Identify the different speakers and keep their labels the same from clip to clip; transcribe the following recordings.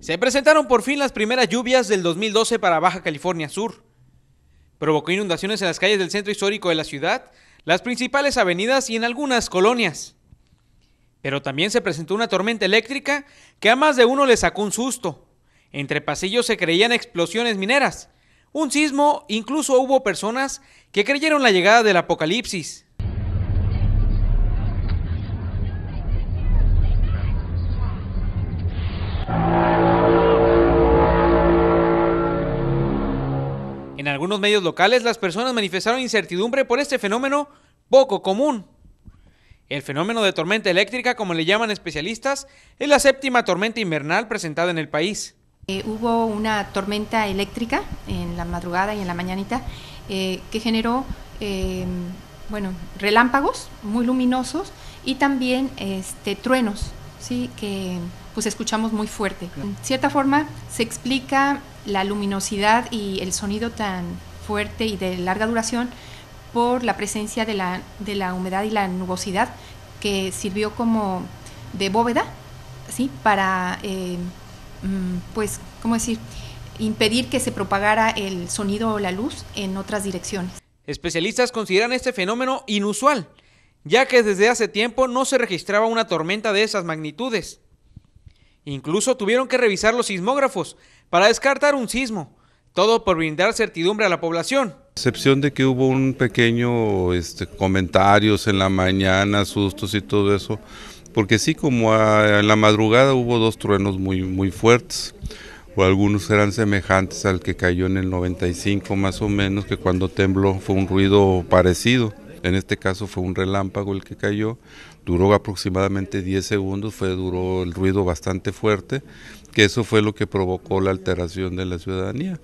Speaker 1: Se presentaron por fin las primeras lluvias del 2012 para Baja California Sur. Provocó inundaciones en las calles del centro histórico de la ciudad, las principales avenidas y en algunas colonias. Pero también se presentó una tormenta eléctrica que a más de uno le sacó un susto. Entre pasillos se creían explosiones mineras, un sismo, incluso hubo personas que creyeron la llegada del apocalipsis. En algunos medios locales las personas manifestaron incertidumbre por este fenómeno poco común. El fenómeno de tormenta eléctrica, como le llaman especialistas, es la séptima tormenta invernal presentada en el país.
Speaker 2: Eh, hubo una tormenta eléctrica en la madrugada y en la mañanita eh, que generó em, bueno, relámpagos muy luminosos y también este, truenos ¿sí? que pues escuchamos muy fuerte. En cierta forma se explica la luminosidad y el sonido tan fuerte y de larga duración por la presencia de la, de la humedad y la nubosidad que sirvió como de bóveda, ¿sí? Para, eh, mm, pues, ¿cómo decir? Impedir que se propagara el sonido o la luz en otras direcciones.
Speaker 1: Especialistas consideran este fenómeno inusual, ya que desde hace tiempo no se registraba una tormenta de esas magnitudes. Incluso tuvieron que revisar los sismógrafos para descartar un sismo, todo por brindar certidumbre a la población.
Speaker 3: Excepción de que hubo un pequeño este, comentarios en la mañana, sustos y todo eso, porque sí, como a, en la madrugada hubo dos truenos muy, muy fuertes, o algunos eran semejantes al que cayó en el 95 más o menos, que cuando tembló fue un ruido parecido. En este caso fue un relámpago el que cayó, duró aproximadamente 10 segundos, fue duró el ruido bastante fuerte, que eso fue lo que provocó la alteración de la ciudadanía.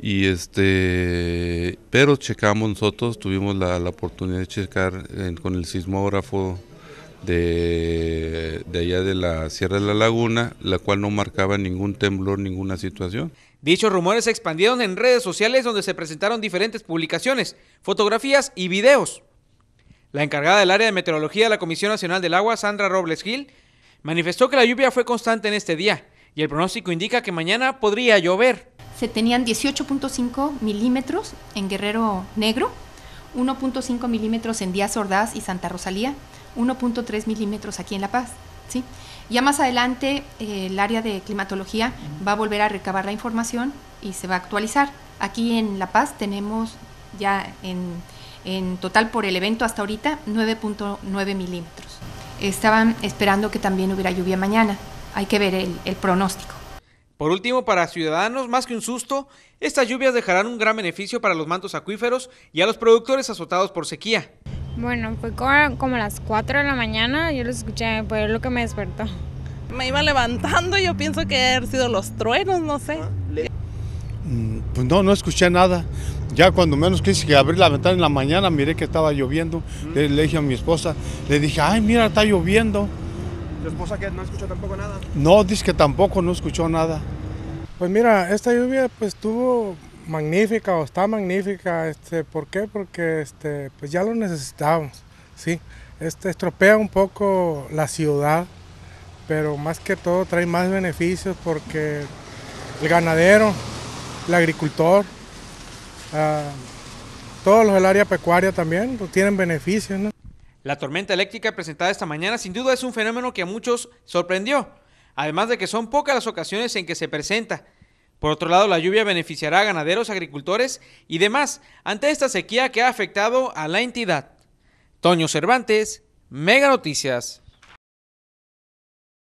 Speaker 3: Y este, pero checamos nosotros, tuvimos la, oportunidad de checar con el sismógrafo de, de, allá de la Sierra de la Laguna, la cual no marcaba ningún temblor, ninguna situación.
Speaker 1: Dichos rumores se expandieron en redes sociales donde se presentaron diferentes publicaciones, fotografías y videos. La encargada del área de meteorología de la Comisión Nacional del Agua, Sandra Robles Gil, manifestó que la lluvia fue constante en este día y el pronóstico indica que mañana podría llover.
Speaker 2: Se tenían 18.5 milímetros en Guerrero Negro, 1.5 milímetros en Díaz Ordaz y Santa Rosalía, 1.3 milímetros aquí en La Paz. ¿sí? Ya más adelante eh, el área de climatología va a volver a recabar la información y se va a actualizar. Aquí en La Paz tenemos ya en en total por el evento hasta ahorita 9.9 milímetros. Estaban esperando que también hubiera lluvia mañana. Hay que ver el, pronóstico.
Speaker 1: Por último, para ciudadanos, más que un susto, estas lluvias dejarán un gran beneficio para los mantos acuíferos y a los productores azotados por sequía.
Speaker 2: Bueno, fue como, a las 4 de la mañana, yo lo escuché, fue lo que me despertó. Me iba levantando, y yo pienso que han sido los truenos, no sé. Ah.
Speaker 3: Mm, pues no, no escuché nada. Ya cuando menos quise que abrí la ventana en la mañana, miré que estaba lloviendo. Le, dije a mi esposa, le dije, ay, mira, está lloviendo.
Speaker 1: ¿Tu esposa que no escuchó tampoco nada?
Speaker 3: No, dice que tampoco, no escuchó nada. Pues mira, esta lluvia pues estuvo magnífica o está magnífica. Este, ¿Por qué? Porque este, pues ya lo necesitábamos, ¿sí? Este, estropea un poco la ciudad, pero más que todo trae más beneficios porque el ganadero el agricultor, todos los del área pecuaria también, pues, tienen beneficios.
Speaker 1: La tormenta eléctrica presentada esta mañana sin duda es un fenómeno que a muchos sorprendió, además de que son pocas las ocasiones en que se presenta. Por otro lado, la lluvia beneficiará a ganaderos, agricultores y demás ante esta sequía que ha afectado a la entidad. Toño Cervantes, Mega Noticias.